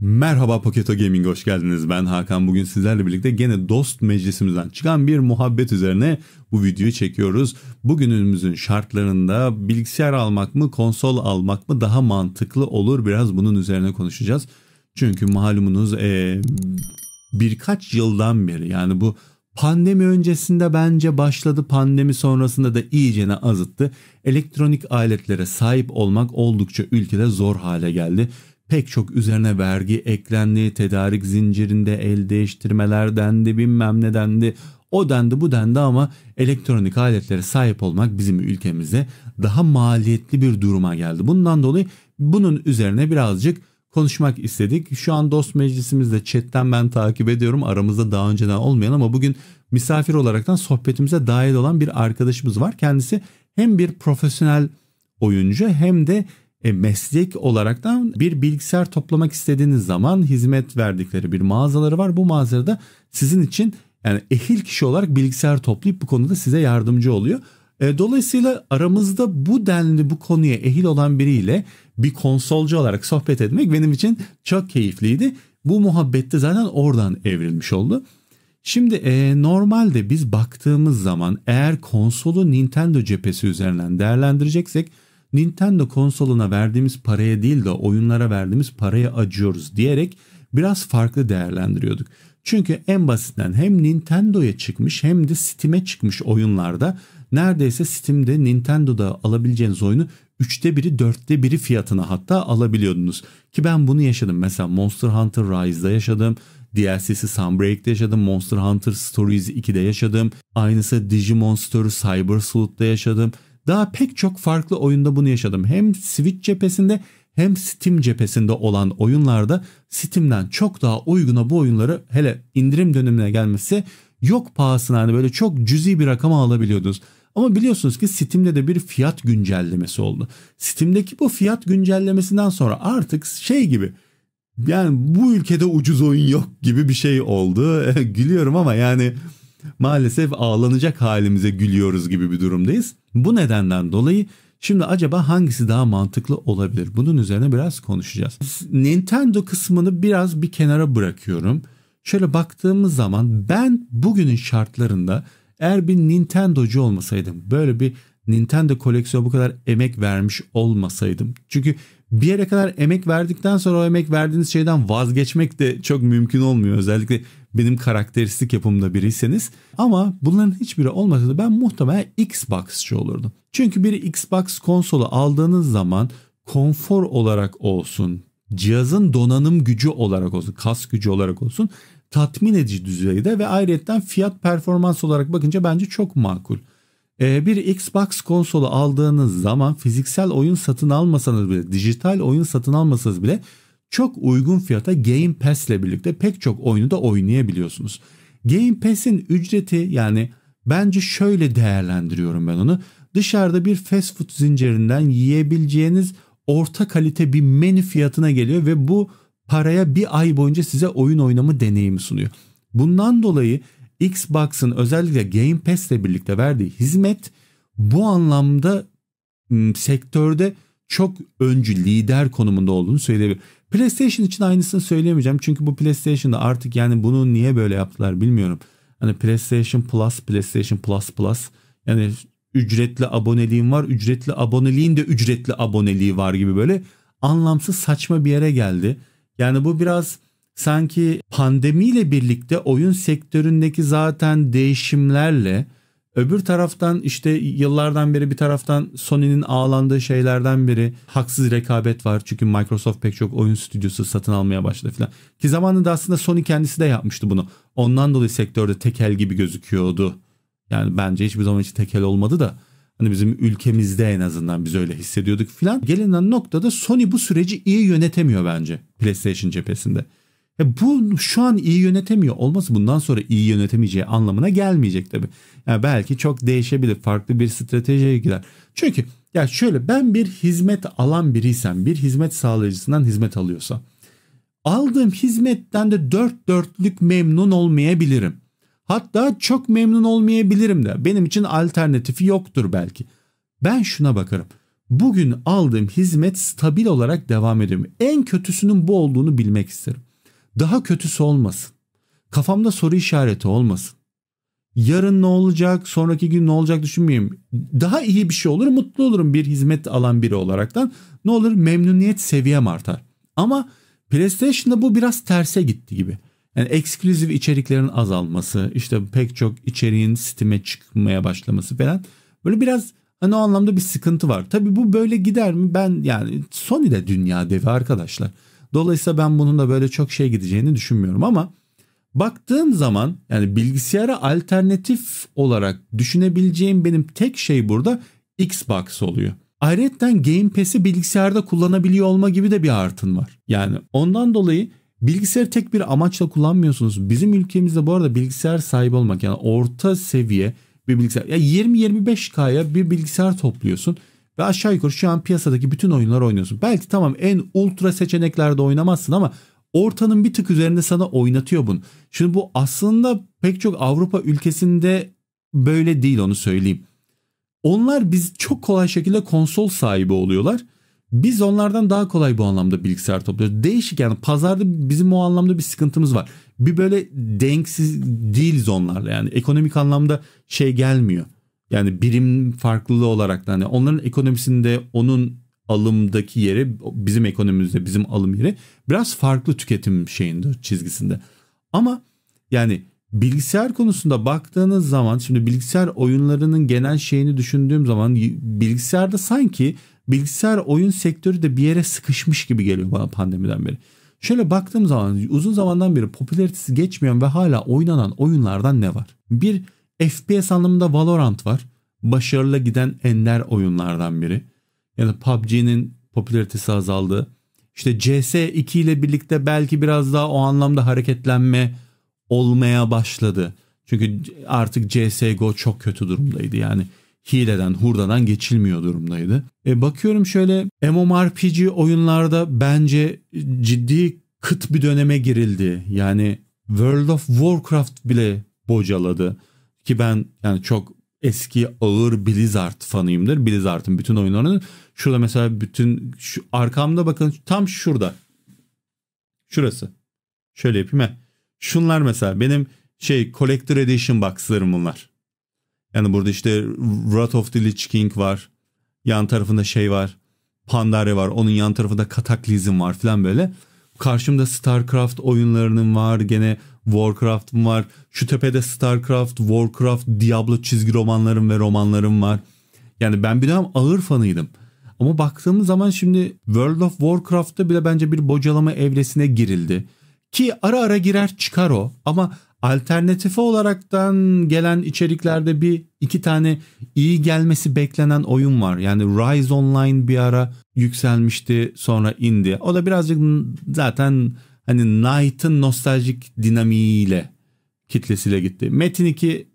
Merhaba Poketo Gaming hoş geldiniz. Ben Hakan. Bugün sizlerle birlikte gene dost meclisimizden çıkan bir muhabbet üzerine bu videoyu çekiyoruz. Bugünümüzün şartlarında bilgisayar almak mı, konsol almak mı daha mantıklı olur? Biraz bunun üzerine konuşacağız. Çünkü malumunuz ee, birkaç yıldan beri yani bu Pandemi öncesinde bence başladı, pandemi sonrasında da iyicene azıttı. Elektronik aletlere sahip olmak oldukça ülkede zor hale geldi. Pek çok üzerine vergi eklendi, tedarik zincirinde el değiştirmeler dendi, bilmem ne dendi. O dendi bu dendi ama elektronik aletlere sahip olmak bizim ülkemizde daha maliyetli bir duruma geldi. Bundan dolayı bunun üzerine birazcık konuşmak istedik. Şu an dost meclisimizde chatten ben takip ediyorum. Aramızda daha önceden olmayan ama bugün misafir olaraktan sohbetimize dahil olan bir arkadaşımız var. Kendisi hem bir profesyonel oyuncu hem de e, meslek olaraktan bir bilgisayar toplamak istediğiniz zaman hizmet verdikleri bir mağazaları var. Bu mağazada sizin için yani ehil kişi olarak bilgisayar toplayıp bu konuda size yardımcı oluyor. E, dolayısıyla aramızda bu denli bu konuya ehil olan biriyle bir konsolcu olarak sohbet etmek benim için çok keyifliydi. Bu muhabbette zaten oradan evrilmiş oldu. Şimdi e, normalde biz baktığımız zaman eğer konsolu Nintendo cephesi üzerinden değerlendireceksek Nintendo konsoluna verdiğimiz paraya değil de oyunlara verdiğimiz paraya acıyoruz diyerek biraz farklı değerlendiriyorduk. Çünkü en basitinden hem Nintendo'ya çıkmış hem de Steam'e çıkmış oyunlarda neredeyse Steam'de Nintendo'da alabileceğiniz oyunu 3'te biri 4'te biri fiyatına hatta alabiliyordunuz. Ki ben bunu yaşadım. Mesela Monster Hunter Rise'da yaşadım. DLC'si Sunbreak'te yaşadım. Monster Hunter Stories 2'de yaşadım. Aynısı Digimon Story Cyber Sleuth'da yaşadım. Daha pek çok farklı oyunda bunu yaşadım. Hem Switch cephesinde hem Steam cephesinde olan oyunlarda Steam'den çok daha uyguna bu oyunları hele indirim dönemine gelmesi yok pahasına hani böyle çok cüzi bir rakama alabiliyordunuz. Ama biliyorsunuz ki Steam'de de bir fiyat güncellemesi oldu. Steam'deki bu fiyat güncellemesinden sonra artık şey gibi yani bu ülkede ucuz oyun yok gibi bir şey oldu. Gülüyorum ama yani maalesef ağlanacak halimize gülüyoruz gibi bir durumdayız. Bu nedenden dolayı Şimdi acaba hangisi daha mantıklı olabilir? Bunun üzerine biraz konuşacağız. Nintendo kısmını biraz bir kenara bırakıyorum. Şöyle baktığımız zaman ben bugünün şartlarında eğer bir Nintendo'cu olmasaydım böyle bir Nintendo koleksiyonu bu kadar emek vermiş olmasaydım. Çünkü bir yere kadar emek verdikten sonra o emek verdiğiniz şeyden vazgeçmek de çok mümkün olmuyor. Özellikle benim karakteristik yapımda biriyseniz. Ama bunların hiçbiri olmasaydı ben muhtemelen Xbox'çı olurdum. Çünkü bir Xbox konsolu aldığınız zaman konfor olarak olsun, cihazın donanım gücü olarak olsun, kas gücü olarak olsun tatmin edici düzeyde ve ayrıca fiyat performans olarak bakınca bence çok makul. Ee, bir Xbox konsolu aldığınız zaman fiziksel oyun satın almasanız bile dijital oyun satın almasanız bile çok uygun fiyata Game Pass ile birlikte pek çok oyunu da oynayabiliyorsunuz. Game Pass'in ücreti yani bence şöyle değerlendiriyorum ben onu. Dışarıda bir fast food zincirinden yiyebileceğiniz orta kalite bir menü fiyatına geliyor ve bu paraya bir ay boyunca size oyun oynama deneyimi sunuyor. Bundan dolayı Xbox'ın özellikle Game Pass ile birlikte verdiği hizmet bu anlamda sektörde çok öncü lider konumunda olduğunu söyleyebilirim. PlayStation için aynısını söyleyemeyeceğim. Çünkü bu PlayStation'da artık yani bunu niye böyle yaptılar bilmiyorum. Hani PlayStation Plus, PlayStation Plus Plus yani ücretli aboneliğin var, ücretli aboneliğin de ücretli aboneliği var gibi böyle anlamsız saçma bir yere geldi. Yani bu biraz sanki pandemiyle birlikte oyun sektöründeki zaten değişimlerle öbür taraftan işte yıllardan beri bir taraftan Sony'nin ağlandığı şeylerden biri haksız rekabet var. Çünkü Microsoft pek çok oyun stüdyosu satın almaya başladı falan. Ki zamanında aslında Sony kendisi de yapmıştı bunu. Ondan dolayı sektörde tekel gibi gözüküyordu. Yani bence hiçbir zaman hiç tekel olmadı da. Hani bizim ülkemizde en azından biz öyle hissediyorduk filan. Gelinen noktada Sony bu süreci iyi yönetemiyor bence PlayStation cephesinde. E bu şu an iyi yönetemiyor olması bundan sonra iyi yönetemeyeceği anlamına gelmeyecek tabii. Yani belki çok değişebilir. Farklı bir stratejiye gider. Çünkü ya şöyle ben bir hizmet alan biriysem, bir hizmet sağlayıcısından hizmet alıyorsam aldığım hizmetten de dört dörtlük memnun olmayabilirim. Hatta çok memnun olmayabilirim de. Benim için alternatifi yoktur belki. Ben şuna bakarım. Bugün aldığım hizmet stabil olarak devam ediyor mu? En kötüsünün bu olduğunu bilmek isterim. Daha kötüsü olmasın. Kafamda soru işareti olmasın. Yarın ne olacak, sonraki gün ne olacak düşünmeyeyim. Daha iyi bir şey olur, mutlu olurum bir hizmet alan biri olaraktan. Ne olur memnuniyet seviyem artar. Ama PlayStation'da bu biraz terse gitti gibi. Yani eksklüzif içeriklerin azalması, işte pek çok içeriğin Steam'e çıkmaya başlaması falan. Böyle biraz hani o anlamda bir sıkıntı var. Tabii bu böyle gider mi? Ben yani Sony de dünya devi arkadaşlar. Dolayısıyla ben bunun da böyle çok şey gideceğini düşünmüyorum ama baktığım zaman yani bilgisayara alternatif olarak düşünebileceğim benim tek şey burada Xbox oluyor. Ayrıca Game Pass'i bilgisayarda kullanabiliyor olma gibi de bir artın var. Yani ondan dolayı Bilgisayarı tek bir amaçla kullanmıyorsunuz. Bizim ülkemizde bu arada bilgisayar sahibi olmak yani orta seviye bir bilgisayar. Ya yani 20-25K'ya bir bilgisayar topluyorsun ve aşağı yukarı şu an piyasadaki bütün oyunları oynuyorsun. Belki tamam en ultra seçeneklerde oynamazsın ama ortanın bir tık üzerinde sana oynatıyor bunu. Şimdi bu aslında pek çok Avrupa ülkesinde böyle değil onu söyleyeyim. Onlar biz çok kolay şekilde konsol sahibi oluyorlar. Biz onlardan daha kolay bu anlamda bilgisayar topluyoruz. Değişik yani pazarda bizim o anlamda bir sıkıntımız var. Bir böyle denksiz değiliz onlarla yani ekonomik anlamda şey gelmiyor. Yani birim farklılığı olarak da hani onların ekonomisinde onun alımdaki yeri bizim ekonomimizde bizim alım yeri biraz farklı tüketim şeyinde çizgisinde. Ama yani bilgisayar konusunda baktığınız zaman şimdi bilgisayar oyunlarının genel şeyini düşündüğüm zaman bilgisayarda sanki bilgisayar oyun sektörü de bir yere sıkışmış gibi geliyor bana pandemiden beri. Şöyle baktığım zaman uzun zamandan beri popülaritesi geçmeyen ve hala oynanan oyunlardan ne var? Bir FPS anlamında Valorant var. Başarılı giden ender oyunlardan biri. Yani PUBG'nin popülaritesi azaldı. İşte CS2 ile birlikte belki biraz daha o anlamda hareketlenme olmaya başladı. Çünkü artık CSGO çok kötü durumdaydı yani hileden, hurdadan geçilmiyor durumdaydı. E bakıyorum şöyle MMORPG oyunlarda bence ciddi kıt bir döneme girildi. Yani World of Warcraft bile bocaladı ki ben yani çok eski ağır Blizzard fanıyımdır. Blizzard'ın bütün oyunlarının şurada mesela bütün şu arkamda bakın tam şurada. Şurası. Şöyle yapayım he. Şunlar mesela benim şey Collector Edition boxlarım bunlar. Yani burada işte Wrath of the Lich King var. Yan tarafında şey var. Pandare var. Onun yan tarafında Kataklizm var falan böyle. Karşımda Starcraft oyunlarının var. Gene Warcraft'ım var. Şu tepede Starcraft, Warcraft, Diablo çizgi romanlarım ve romanlarım var. Yani ben bir dönem ağır fanıydım. Ama baktığımız zaman şimdi World of Warcraft'ta bile bence bir bocalama evresine girildi. Ki ara ara girer çıkar o ama alternatifi olaraktan gelen içeriklerde bir iki tane iyi gelmesi beklenen oyun var. Yani Rise Online bir ara yükselmişti sonra indi. O da birazcık zaten hani Knight'ın nostaljik dinamiğiyle kitlesiyle gitti. Metin 2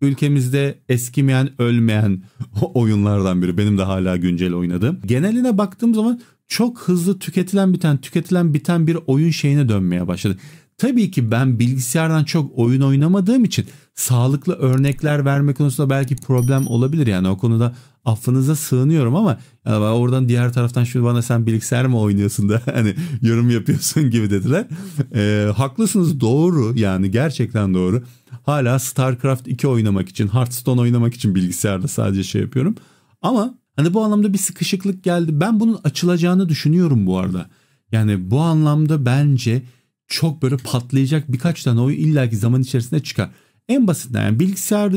ülkemizde eskimeyen ölmeyen oyunlardan biri. Benim de hala güncel oynadım. Geneline baktığım zaman çok hızlı tüketilen biten tüketilen biten bir oyun şeyine dönmeye başladı. Tabii ki ben bilgisayardan çok oyun oynamadığım için sağlıklı örnekler verme konusunda belki problem olabilir. Yani o konuda affınıza sığınıyorum ama yani oradan diğer taraftan şimdi bana sen bilgisayar mı oynuyorsun da hani yorum yapıyorsun gibi dediler. E, haklısınız doğru yani gerçekten doğru. Hala StarCraft 2 oynamak için Hearthstone oynamak için bilgisayarda sadece şey yapıyorum. Ama Hani bu anlamda bir sıkışıklık geldi. Ben bunun açılacağını düşünüyorum bu arada. Yani bu anlamda bence çok böyle patlayacak birkaç tane oyun illaki zaman içerisinde çıkar. En basitinden yani bilgisayar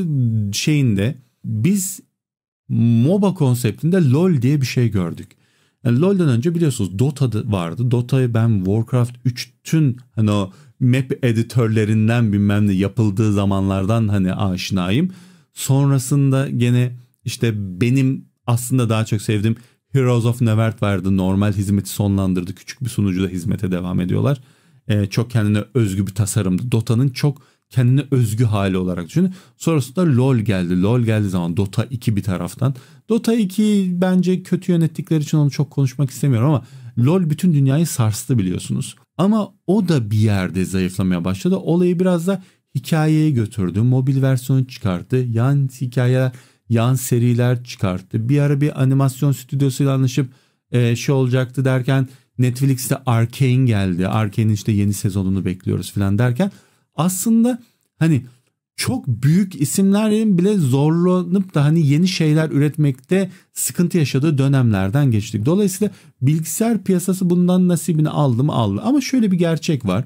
şeyinde biz MOBA konseptinde LoL diye bir şey gördük. Yani LoL'dan önce biliyorsunuz Dota vardı. Dota'yı ben Warcraft 3'tün hani o map editörlerinden bilmem ne yapıldığı zamanlardan hani aşinayım. Sonrasında gene işte benim aslında daha çok sevdim. Heroes of Nevert vardı. Normal hizmeti sonlandırdı. Küçük bir sunucuda hizmete devam ediyorlar. Ee, çok kendine özgü bir tasarımdı. Dota'nın çok kendine özgü hali olarak düşünün. Sonrasında LoL geldi. LoL geldi zaman Dota 2 bir taraftan. Dota 2 bence kötü yönettikleri için onu çok konuşmak istemiyorum ama LoL bütün dünyayı sarstı biliyorsunuz. Ama o da bir yerde zayıflamaya başladı. Olayı biraz da hikayeye götürdü. Mobil versiyonu çıkarttı. Yan hikayeler yan seriler çıkarttı. Bir ara bir animasyon stüdyosuyla anlaşıp e, şey olacaktı derken Netflix'te Arkane geldi. Arkane'in işte yeni sezonunu bekliyoruz falan derken aslında hani çok büyük isimlerin bile zorlanıp da hani yeni şeyler üretmekte sıkıntı yaşadığı dönemlerden geçtik. Dolayısıyla bilgisayar piyasası bundan nasibini aldı mı aldı. Ama şöyle bir gerçek var.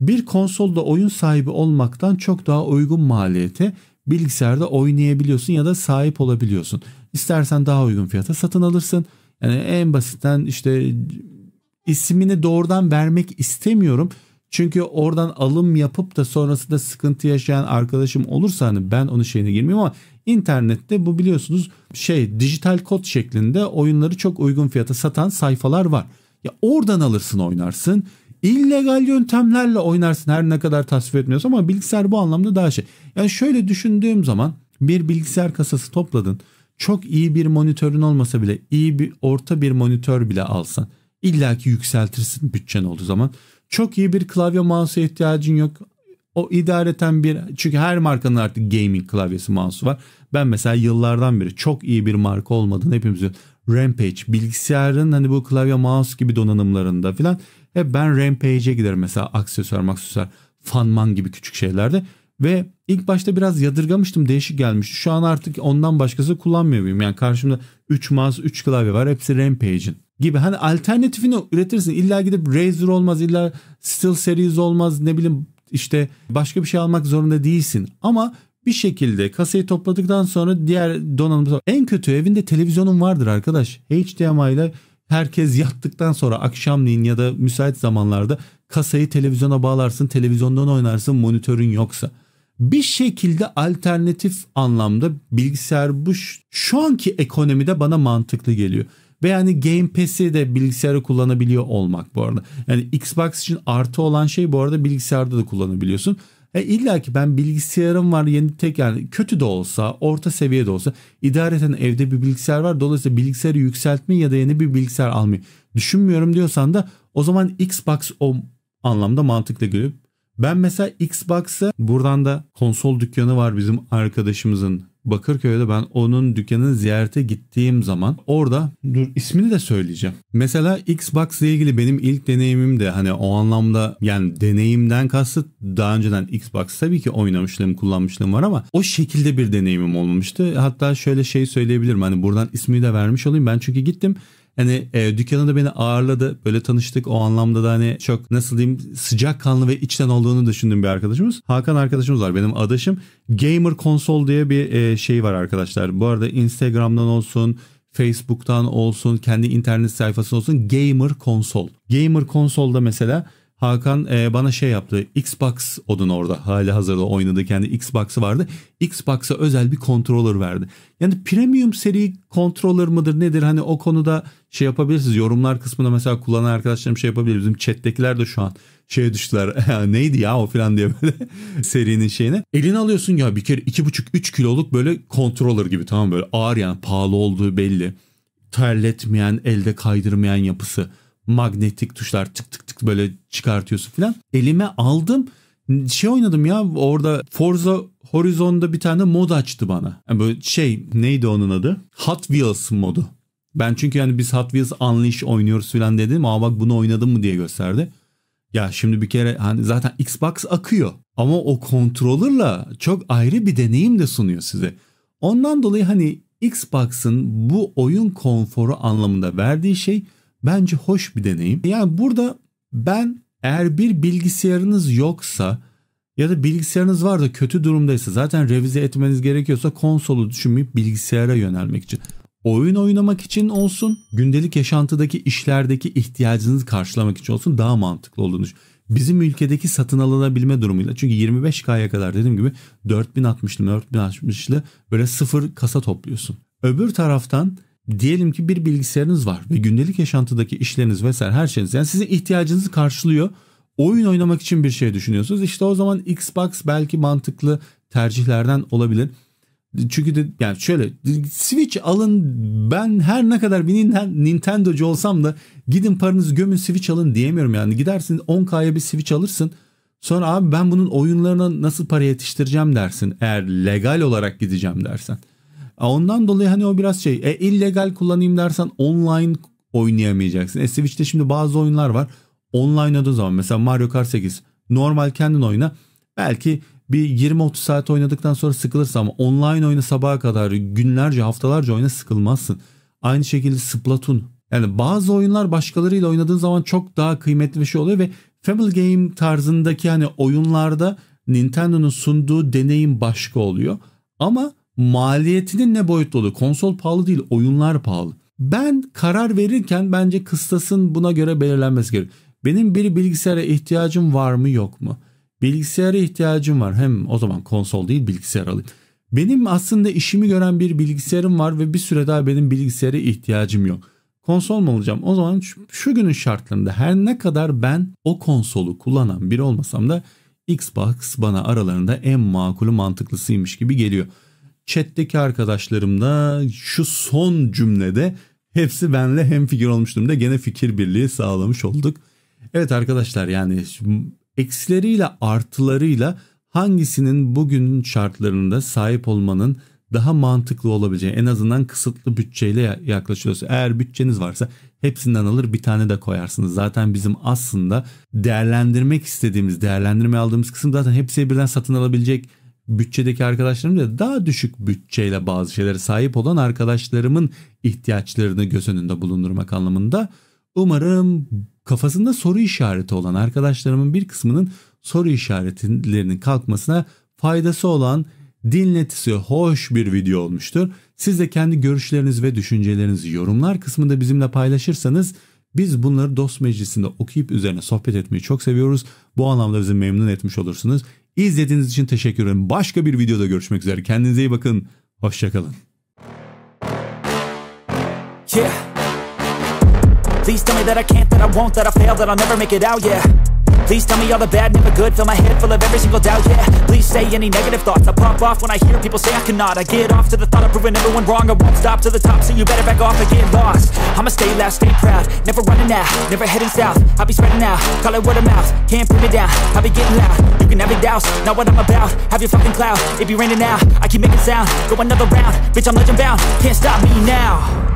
Bir konsolda oyun sahibi olmaktan çok daha uygun maliyete bilgisayarda oynayabiliyorsun ya da sahip olabiliyorsun. İstersen daha uygun fiyata satın alırsın. Yani en basitten işte ismini doğrudan vermek istemiyorum. Çünkü oradan alım yapıp da sonrasında sıkıntı yaşayan arkadaşım olursa hani ben onun şeyine girmeyeyim ama internette bu biliyorsunuz şey dijital kod şeklinde oyunları çok uygun fiyata satan sayfalar var. Ya oradan alırsın oynarsın illegal yöntemlerle oynarsın her ne kadar tasvip etmiyorsun ama bilgisayar bu anlamda daha şey. Yani şöyle düşündüğüm zaman bir bilgisayar kasası topladın. Çok iyi bir monitörün olmasa bile iyi bir orta bir monitör bile alsan illaki yükseltirsin bütçen olduğu zaman. Çok iyi bir klavye mouse'a ihtiyacın yok. O idareten bir çünkü her markanın artık gaming klavyesi mouse'u var. Ben mesela yıllardan beri çok iyi bir marka olmadığını hepimiz Rampage bilgisayarın hani bu klavye mouse gibi donanımlarında filan ve ben Rampage'e giderim mesela aksesuar maksesuar fanman gibi küçük şeylerde. Ve ilk başta biraz yadırgamıştım değişik gelmişti. Şu an artık ondan başkası kullanmıyor muyum? Yani karşımda 3 mouse 3 klavye var hepsi Rampage'in gibi. Hani alternatifini üretirsin. İlla gidip Razer olmaz illa Steel Series olmaz ne bileyim işte başka bir şey almak zorunda değilsin. Ama bir şekilde kasayı topladıktan sonra diğer donanımı en kötü evinde televizyonun vardır arkadaş. HDMI ile herkes yattıktan sonra akşamleyin ya da müsait zamanlarda kasayı televizyona bağlarsın, televizyondan oynarsın monitörün yoksa. Bir şekilde alternatif anlamda bilgisayar bu şu anki ekonomide bana mantıklı geliyor. Ve yani Game Pass'i de bilgisayarı kullanabiliyor olmak bu arada. Yani Xbox için artı olan şey bu arada bilgisayarda da kullanabiliyorsun. E İlla ki ben bilgisayarım var yeni tek yani kötü de olsa orta seviye de olsa idareten evde bir bilgisayar var. Dolayısıyla bilgisayarı yükseltmeyi ya da yeni bir bilgisayar almayı düşünmüyorum diyorsan da o zaman Xbox o anlamda mantıklı geliyor. Ben mesela Xbox'ı buradan da konsol dükkanı var bizim arkadaşımızın Bakırköy'de ben onun dükkanını ziyarete gittiğim zaman orada dur ismini de söyleyeceğim. Mesela Xbox ile ilgili benim ilk deneyimim de hani o anlamda yani deneyimden kastı daha önceden Xbox tabii ki oynamışlığım kullanmışlığım var ama o şekilde bir deneyimim olmamıştı. Hatta şöyle şey söyleyebilirim hani buradan ismi de vermiş olayım ben çünkü gittim Hani e, dükkanında beni ağırladı. Böyle tanıştık. O anlamda da hani çok nasıl diyeyim sıcak kanlı ve içten olduğunu düşündüğüm bir arkadaşımız. Hakan arkadaşımız var benim adaşım. Gamer Console diye bir e, şey var arkadaşlar. Bu arada Instagram'dan olsun Facebook'tan olsun kendi internet sayfası olsun Gamer Console. Gamer Console'da mesela Hakan e, bana şey yaptı. Xbox odun orada hali hazırda oynadığı kendi Xbox'ı vardı. Xbox'a özel bir controller verdi. Yani premium seri controller mıdır nedir? Hani o konuda şey yapabilirsiniz. Yorumlar kısmında mesela kullanan arkadaşlarım şey yapabilir. Bizim chat'tekiler de şu an şeye düştüler. neydi ya o falan diye böyle serinin şeyine. Elini alıyorsun ya bir kere 2,5-3 kiloluk böyle controller gibi tamam böyle ağır yani pahalı olduğu belli. Terletmeyen, elde kaydırmayan yapısı magnetik tuşlar tık tık tık böyle çıkartıyorsun falan. Elime aldım şey oynadım ya orada Forza Horizon'da bir tane mod açtı bana. Yani böyle şey neydi onun adı? Hot Wheels modu. Ben çünkü yani biz Hot Wheels Unleash oynuyoruz falan dedim. Aa bak bunu oynadım mı diye gösterdi. Ya şimdi bir kere hani zaten Xbox akıyor. Ama o kontrollerle çok ayrı bir deneyim de sunuyor size. Ondan dolayı hani Xbox'ın bu oyun konforu anlamında verdiği şey Bence hoş bir deneyim. Yani burada ben eğer bir bilgisayarınız yoksa ya da bilgisayarınız var da kötü durumdaysa zaten revize etmeniz gerekiyorsa konsolu düşünmeyip bilgisayara yönelmek için. Oyun oynamak için olsun, gündelik yaşantıdaki işlerdeki ihtiyacınızı karşılamak için olsun daha mantıklı olduğunu düşünüyorum. Bizim ülkedeki satın alınabilme durumuyla çünkü 25K'ya kadar dediğim gibi 4060'lı 4060'lı böyle sıfır kasa topluyorsun. Öbür taraftan diyelim ki bir bilgisayarınız var ve gündelik yaşantıdaki işleriniz vesaire her şeyiniz yani sizin ihtiyacınızı karşılıyor. Oyun oynamak için bir şey düşünüyorsunuz. İşte o zaman Xbox belki mantıklı tercihlerden olabilir. Çünkü de yani şöyle Switch alın ben her ne kadar bir Nintendo'cu olsam da gidin paranızı gömün Switch alın diyemiyorum yani. Gidersin 10K'ya bir Switch alırsın. Sonra abi ben bunun oyunlarına nasıl para yetiştireceğim dersin. Eğer legal olarak gideceğim dersen. Ondan dolayı hani o biraz şey e, illegal kullanayım dersen online oynayamayacaksın. E, Switch'te şimdi bazı oyunlar var. Online oynadığı zaman mesela Mario Kart 8 normal kendin oyna. Belki bir 20-30 saat oynadıktan sonra sıkılırsın ama online oyna sabaha kadar günlerce haftalarca oyna sıkılmazsın. Aynı şekilde Splatoon. Yani bazı oyunlar başkalarıyla oynadığın zaman çok daha kıymetli bir şey oluyor ve Family Game tarzındaki hani oyunlarda Nintendo'nun sunduğu deneyim başka oluyor. Ama maliyetinin ne boyutta olduğu. Konsol pahalı değil, oyunlar pahalı. Ben karar verirken bence kıstasın buna göre belirlenmesi gerekiyor. Benim bir bilgisayara ihtiyacım var mı yok mu? Bilgisayara ihtiyacım var. Hem o zaman konsol değil bilgisayar alayım. Benim aslında işimi gören bir bilgisayarım var ve bir süre daha benim bilgisayara ihtiyacım yok. Konsol mu alacağım? O zaman şu, şu günün şartlarında her ne kadar ben o konsolu kullanan biri olmasam da Xbox bana aralarında en makulü mantıklısıymış gibi geliyor chat'teki arkadaşlarımla şu son cümlede hepsi benle hem fikir olmuştum da Gene fikir birliği sağlamış olduk. Evet arkadaşlar yani eksileriyle artılarıyla hangisinin bugün şartlarında sahip olmanın daha mantıklı olabileceği en azından kısıtlı bütçeyle yaklaşıyorsa eğer bütçeniz varsa hepsinden alır bir tane de koyarsınız. Zaten bizim aslında değerlendirmek istediğimiz değerlendirme aldığımız kısım zaten hepsini birden satın alabilecek bütçedeki arkadaşlarım da daha düşük bütçeyle bazı şeylere sahip olan arkadaşlarımın ihtiyaçlarını göz önünde bulundurmak anlamında umarım kafasında soru işareti olan arkadaşlarımın bir kısmının soru işaretlerinin kalkmasına faydası olan dinletisi hoş bir video olmuştur. Siz de kendi görüşleriniz ve düşüncelerinizi yorumlar kısmında bizimle paylaşırsanız biz bunları dost meclisinde okuyup üzerine sohbet etmeyi çok seviyoruz. Bu anlamda bizi memnun etmiş olursunuz. İzlediğiniz için teşekkür ederim. Başka bir videoda görüşmek üzere. Kendinize iyi bakın. Hoşçakalın. Yeah. Please tell me that I can't, that I won't, that I fail, that I'll never make it out, yeah. Please tell me all the bad, never good Fill my head full of every single doubt, yeah Please say any negative thoughts I pop off when I hear people say I cannot I get off to the thought of proving everyone wrong I won't stop to the top, so you better back off and get lost I'ma stay loud, stay proud Never running out, never heading south I'll be spreading out, call it word of mouth Can't put me down, I'll be getting loud You can have it douse, not what I'm about Have your fucking cloud, it be raining now I keep making sound, go another round Bitch, I'm legend bound, can't stop me now